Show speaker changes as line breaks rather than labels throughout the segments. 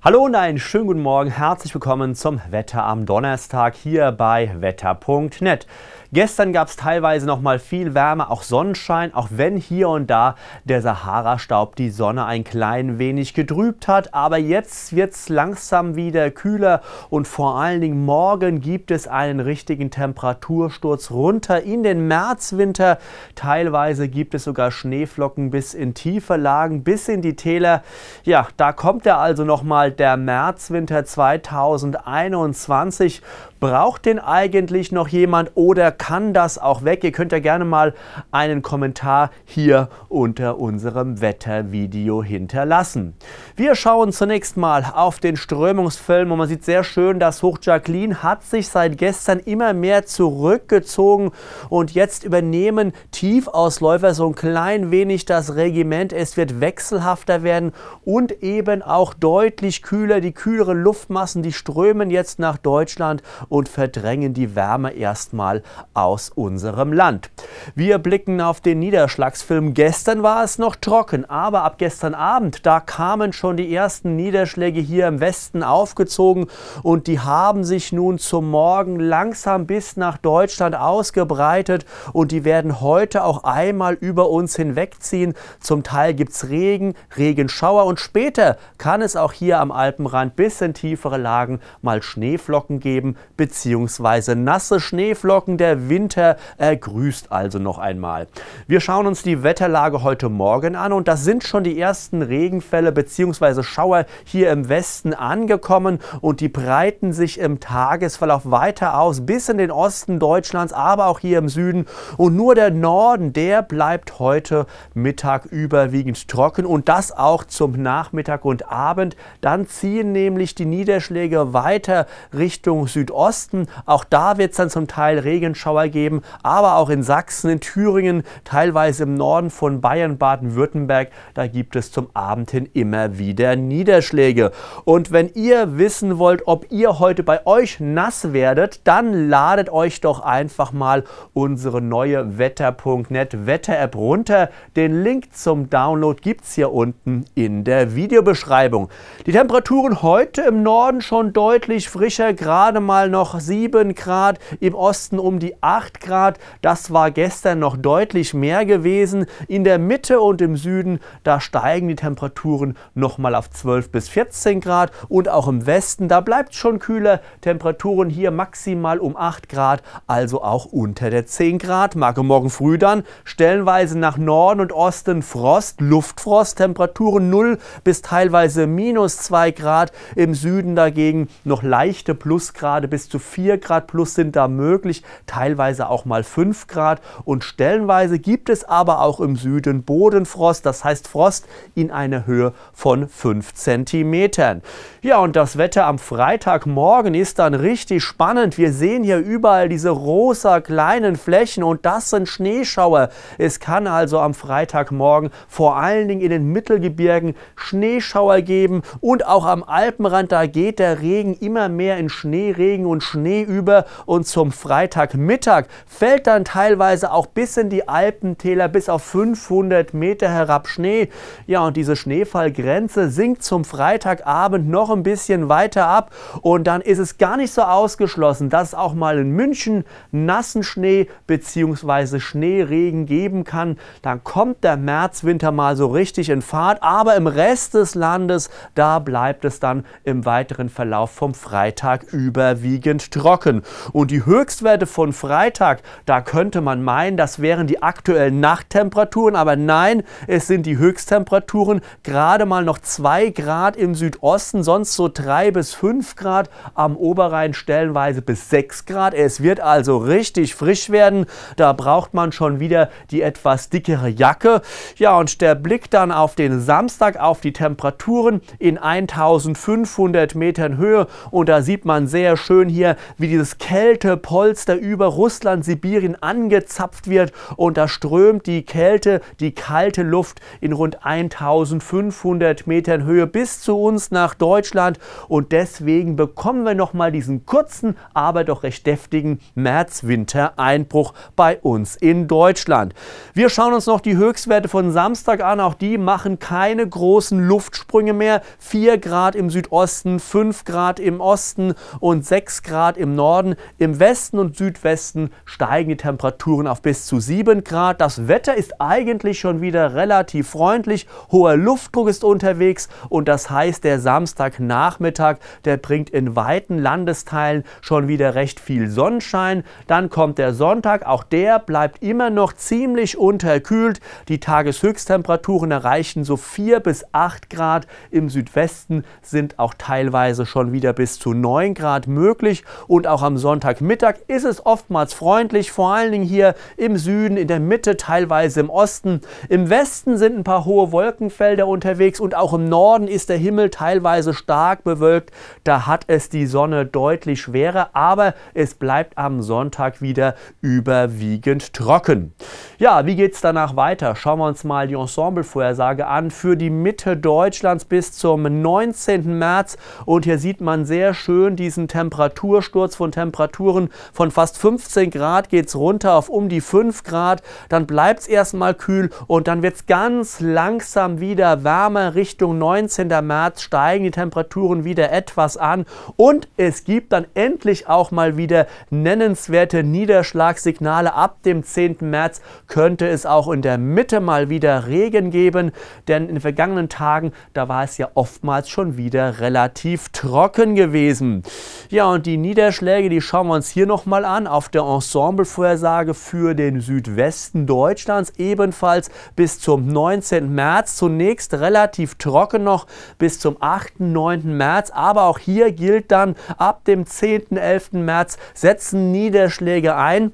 Hallo und einen schönen guten Morgen. Herzlich willkommen zum Wetter am Donnerstag hier bei wetter.net. Gestern gab es teilweise noch mal viel Wärme, auch Sonnenschein, auch wenn hier und da der Sahara-Staub die Sonne ein klein wenig getrübt hat. Aber jetzt wird es langsam wieder kühler und vor allen Dingen morgen gibt es einen richtigen Temperatursturz runter in den Märzwinter. Teilweise gibt es sogar Schneeflocken bis in tiefe Lagen, bis in die Täler. Ja, da kommt er also noch mal halt der Märzwinter 2021. Braucht den eigentlich noch jemand oder kann das auch weg? Ihr könnt ja gerne mal einen Kommentar hier unter unserem Wettervideo hinterlassen. Wir schauen zunächst mal auf den Strömungsfilm und man sieht sehr schön, dass Hoch Jacqueline hat sich seit gestern immer mehr zurückgezogen und jetzt übernehmen Tiefausläufer so ein klein wenig das Regiment. Es wird wechselhafter werden und eben auch deutlich deutlich kühler. Die kühleren Luftmassen, die strömen jetzt nach Deutschland und verdrängen die Wärme erstmal aus unserem Land. Wir blicken auf den Niederschlagsfilm. Gestern war es noch trocken, aber ab gestern Abend, da kamen schon die ersten Niederschläge hier im Westen aufgezogen und die haben sich nun zum Morgen langsam bis nach Deutschland ausgebreitet und die werden heute auch einmal über uns hinwegziehen. Zum Teil gibt es Regen, Regenschauer und später kann es auch hier am am Alpenrand bis in tiefere Lagen mal Schneeflocken geben, beziehungsweise nasse Schneeflocken. Der Winter ergrüßt äh, also noch einmal. Wir schauen uns die Wetterlage heute Morgen an und das sind schon die ersten Regenfälle beziehungsweise Schauer hier im Westen angekommen und die breiten sich im Tagesverlauf weiter aus bis in den Osten Deutschlands, aber auch hier im Süden. Und nur der Norden, der bleibt heute Mittag überwiegend trocken und das auch zum Nachmittag und Abend. Dann dann ziehen nämlich die Niederschläge weiter Richtung Südosten. Auch da wird es dann zum Teil Regenschauer geben, aber auch in Sachsen, in Thüringen, teilweise im Norden von Bayern, Baden-Württemberg. Da gibt es zum Abend hin immer wieder Niederschläge. Und wenn ihr wissen wollt, ob ihr heute bei euch nass werdet, dann ladet euch doch einfach mal unsere neue Wetter.net Wetter-App runter. Den Link zum Download gibt es hier unten in der Videobeschreibung. Die Temperatur Temperaturen heute im Norden schon deutlich frischer, gerade mal noch 7 Grad, im Osten um die 8 Grad. Das war gestern noch deutlich mehr gewesen. In der Mitte und im Süden, da steigen die Temperaturen nochmal auf 12 bis 14 Grad und auch im Westen, da bleibt es schon kühler. Temperaturen hier maximal um 8 Grad, also auch unter der 10 Grad. Marke morgen früh dann stellenweise nach Norden und Osten Frost, Luftfrost, Temperaturen 0 bis teilweise minus 2 2 Grad. Im Süden dagegen noch leichte Plusgrade bis zu 4 Grad plus sind da möglich, teilweise auch mal 5 Grad. Und stellenweise gibt es aber auch im Süden Bodenfrost, das heißt Frost in einer Höhe von 5 Zentimetern. Ja, und das Wetter am Freitagmorgen ist dann richtig spannend. Wir sehen hier überall diese rosa kleinen Flächen und das sind Schneeschauer. Es kann also am Freitagmorgen vor allen Dingen in den Mittelgebirgen Schneeschauer geben und auch am Alpenrand, da geht der Regen immer mehr in Schneeregen und Schnee über und zum Freitagmittag fällt dann teilweise auch bis in die Alpentäler bis auf 500 Meter herab Schnee. Ja, und diese Schneefallgrenze sinkt zum Freitagabend noch ein bisschen weiter ab und dann ist es gar nicht so ausgeschlossen, dass es auch mal in München nassen Schnee bzw. Schneeregen geben kann. Dann kommt der Märzwinter mal so richtig in Fahrt, aber im Rest des Landes, da bleibt bleibt es dann im weiteren Verlauf vom Freitag überwiegend trocken. Und die Höchstwerte von Freitag, da könnte man meinen, das wären die aktuellen Nachttemperaturen, aber nein, es sind die Höchsttemperaturen gerade mal noch 2 Grad im Südosten, sonst so 3 bis 5 Grad, am Oberrhein stellenweise bis 6 Grad. Es wird also richtig frisch werden, da braucht man schon wieder die etwas dickere Jacke. Ja, und der Blick dann auf den Samstag, auf die Temperaturen in ein 1500 Metern Höhe. Und da sieht man sehr schön hier, wie dieses Kältepolster über Russland, Sibirien angezapft wird. Und da strömt die Kälte, die kalte Luft in rund 1500 Metern Höhe bis zu uns nach Deutschland. Und deswegen bekommen wir nochmal diesen kurzen, aber doch recht deftigen März-Winter-Einbruch bei uns in Deutschland. Wir schauen uns noch die Höchstwerte von Samstag an. Auch die machen keine großen Luftsprünge mehr. 4 4 Grad im Südosten, 5 Grad im Osten und 6 Grad im Norden. Im Westen und Südwesten steigen die Temperaturen auf bis zu 7 Grad. Das Wetter ist eigentlich schon wieder relativ freundlich. Hoher Luftdruck ist unterwegs und das heißt, der Samstagnachmittag, der bringt in weiten Landesteilen schon wieder recht viel Sonnenschein. Dann kommt der Sonntag, auch der bleibt immer noch ziemlich unterkühlt. Die Tageshöchsttemperaturen erreichen so 4 bis 8 Grad im Südwesten Westen sind auch teilweise schon wieder bis zu 9 Grad möglich und auch am Sonntagmittag ist es oftmals freundlich, vor allen Dingen hier im Süden, in der Mitte, teilweise im Osten. Im Westen sind ein paar hohe Wolkenfelder unterwegs und auch im Norden ist der Himmel teilweise stark bewölkt. Da hat es die Sonne deutlich schwerer, aber es bleibt am Sonntag wieder überwiegend trocken. Ja, wie geht es danach weiter? Schauen wir uns mal die Ensemble-Vorhersage an für die Mitte Deutschlands bis zum 9. 19. März. Und hier sieht man sehr schön diesen Temperatursturz von Temperaturen von fast 15 Grad geht es runter auf um die 5 Grad. Dann bleibt es erstmal kühl und dann wird es ganz langsam wieder wärmer. Richtung 19. März steigen die Temperaturen wieder etwas an und es gibt dann endlich auch mal wieder nennenswerte Niederschlagssignale. Ab dem 10. März könnte es auch in der Mitte mal wieder Regen geben, denn in den vergangenen Tagen, da war es ja oftmals damals schon wieder relativ trocken gewesen. Ja, und die Niederschläge, die schauen wir uns hier nochmal an. Auf der Ensemble-Vorhersage für den Südwesten Deutschlands ebenfalls bis zum 19. März. Zunächst relativ trocken noch bis zum 8. 9. März. Aber auch hier gilt dann ab dem 10. 11. März setzen Niederschläge ein.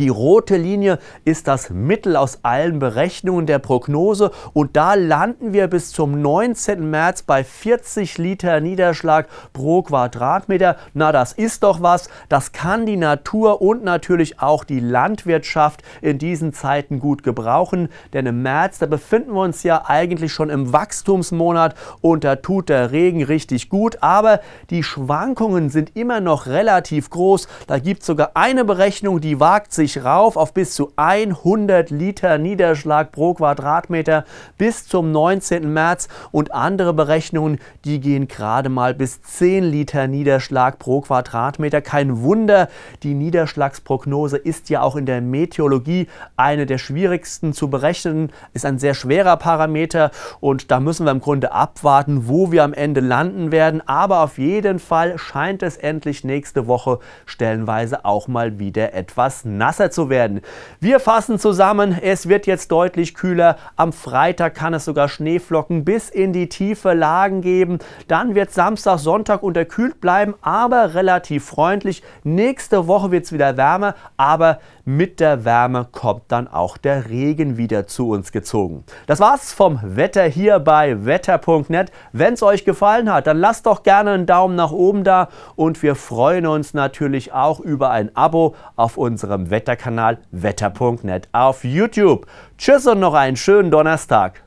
Die rote Linie ist das Mittel aus allen Berechnungen der Prognose und da landen wir bis zum 19. März bei 40 Liter Niederschlag pro Quadratmeter. Na, das ist doch was. Das kann die Natur und natürlich auch die Landwirtschaft in diesen Zeiten gut gebrauchen, denn im März, da befinden wir uns ja eigentlich schon im Wachstumsmonat und da tut der Regen richtig gut, aber die Schwankungen sind immer noch relativ groß. Da gibt es sogar eine Berechnung, die wagt sich sich rauf auf bis zu 100 Liter Niederschlag pro Quadratmeter bis zum 19. März und andere Berechnungen, die gehen gerade mal bis 10 Liter Niederschlag pro Quadratmeter. Kein Wunder, die Niederschlagsprognose ist ja auch in der Meteorologie eine der schwierigsten zu berechnen, ist ein sehr schwerer Parameter und da müssen wir im Grunde abwarten, wo wir am Ende landen werden. Aber auf jeden Fall scheint es endlich nächste Woche stellenweise auch mal wieder etwas nass Wasser zu werden. Wir fassen zusammen, es wird jetzt deutlich kühler. Am Freitag kann es sogar Schneeflocken bis in die tiefe Lagen geben. Dann wird Samstag, Sonntag unterkühlt bleiben, aber relativ freundlich. Nächste Woche wird es wieder wärmer, aber mit der Wärme kommt dann auch der Regen wieder zu uns gezogen. Das war's vom Wetter hier bei wetter.net. Wenn's euch gefallen hat, dann lasst doch gerne einen Daumen nach oben da und wir freuen uns natürlich auch über ein Abo auf unserem Wetterkanal wetter.net auf YouTube. Tschüss und noch einen schönen Donnerstag.